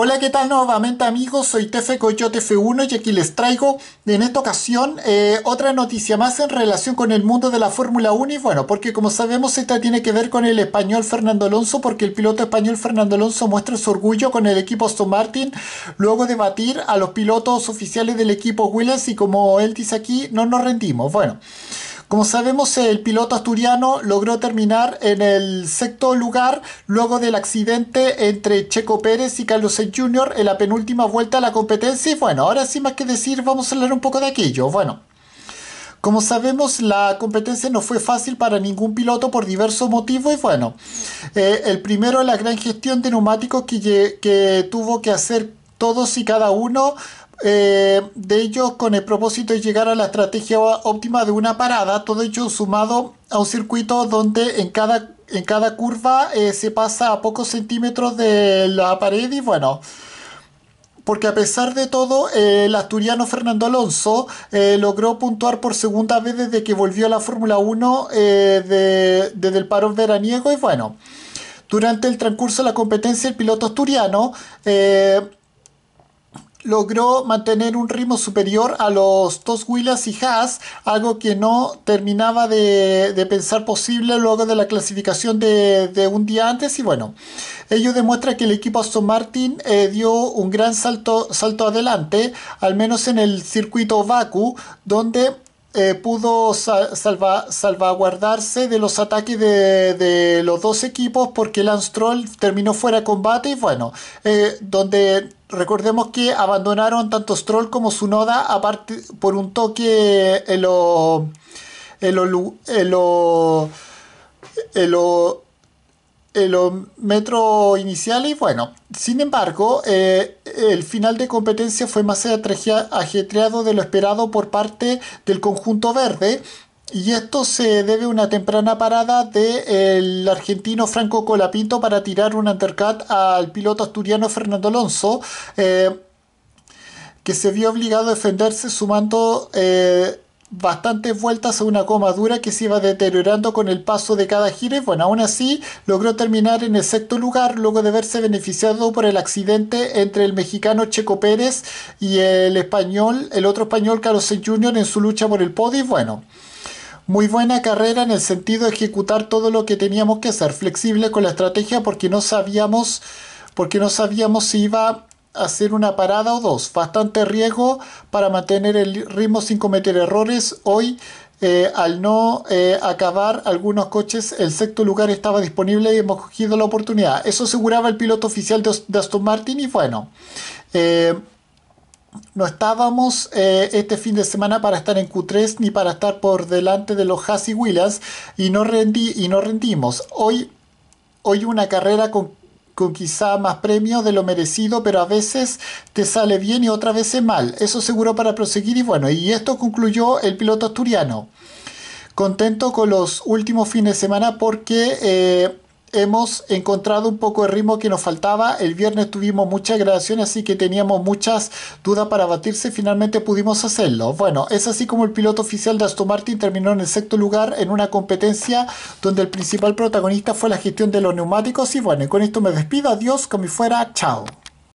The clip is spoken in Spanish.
Hola, ¿qué tal nuevamente amigos? Soy Tefe Coyote F1 y aquí les traigo en esta ocasión eh, otra noticia más en relación con el mundo de la Fórmula 1 y bueno, porque como sabemos esta tiene que ver con el español Fernando Alonso porque el piloto español Fernando Alonso muestra su orgullo con el equipo Aston Martin luego de batir a los pilotos oficiales del equipo Williams y como él dice aquí, no nos rendimos. Bueno. Como sabemos, el piloto asturiano logró terminar en el sexto lugar luego del accidente entre Checo Pérez y Carlos Sainz Jr. en la penúltima vuelta a la competencia. Y bueno, ahora sí más que decir, vamos a hablar un poco de aquello. Bueno. Como sabemos, la competencia no fue fácil para ningún piloto por diversos motivos y bueno, eh, el primero la gran gestión de neumáticos que tuvo que hacer todos y cada uno eh, de ellos con el propósito de llegar a la estrategia óptima de una parada, todo ello sumado a un circuito donde en cada, en cada curva eh, se pasa a pocos centímetros de la pared y bueno, porque a pesar de todo, el asturiano Fernando Alonso eh, logró puntuar por segunda vez desde que volvió a la Fórmula 1 de, desde el parón veraniego y bueno. Durante el transcurso de la competencia, el piloto asturiano logró mantener un ritmo superior a los dos Willas y Haas, algo que no terminaba de, pensar posible luego de la clasificación de, un día antes. Y bueno, ello demuestra que el equipo Aston Martin eh, dio un gran salto, salto adelante, al menos en el circuito Baku, donde eh, pudo salvaguardarse de los ataques de, los dos equipos porque Lance Troll terminó fuera de combate y bueno, eh, donde Recordemos que abandonaron tanto Stroll como Sunoda aparte por un toque en los en los metros iniciales. Bueno, sin embargo, eh, el final de competencia fue más ajetreado de lo esperado por parte del conjunto verde, y esto se debe a una temprana parada del eh, argentino Franco Colapinto para tirar un undercut al piloto asturiano Fernando Alonso, eh, que se vio obligado a defenderse sumando eh, bastantes vueltas a una coma dura que se iba deteriorando con el paso de cada giro. Bueno, aún así logró terminar en el sexto lugar luego de verse beneficiado por el accidente entre el mexicano Checo Pérez y el español, el otro español Carlos Jr. en su lucha por el podio. Y bueno muy buena carrera en el sentido de ejecutar todo lo que teníamos que hacer, flexible con la estrategia porque no sabíamos, porque no sabíamos si iba a hacer una parada o dos, bastante riesgo para mantener el ritmo sin cometer errores. Hoy, eh, al no eh, acabar algunos coches, el sexto lugar estaba disponible y hemos cogido la oportunidad. Eso aseguraba el piloto oficial de, Aston Martin y bueno. Eh, no estábamos eh, este fin de semana para estar en Q3 ni para estar por delante de los Haas Williams y no, y rendimos. Hoy, hoy una carrera con, quizá más premios de lo merecido, pero a veces te sale bien y otras veces mal. Eso seguro para proseguir y bueno, y esto concluyó el piloto asturiano. Contento con los últimos fines de semana porque... Eh, hemos encontrado un poco de ritmo que nos faltaba. El viernes tuvimos muchas gradación así que teníamos muchas dudas para batirse. Finalmente pudimos hacerlo. Bueno, es así como el piloto oficial de Aston Martin terminó en el sexto lugar en una competencia donde el principal protagonista fue la gestión de los neumáticos. Y bueno, con esto me despido. Adiós, como fuera. Chao.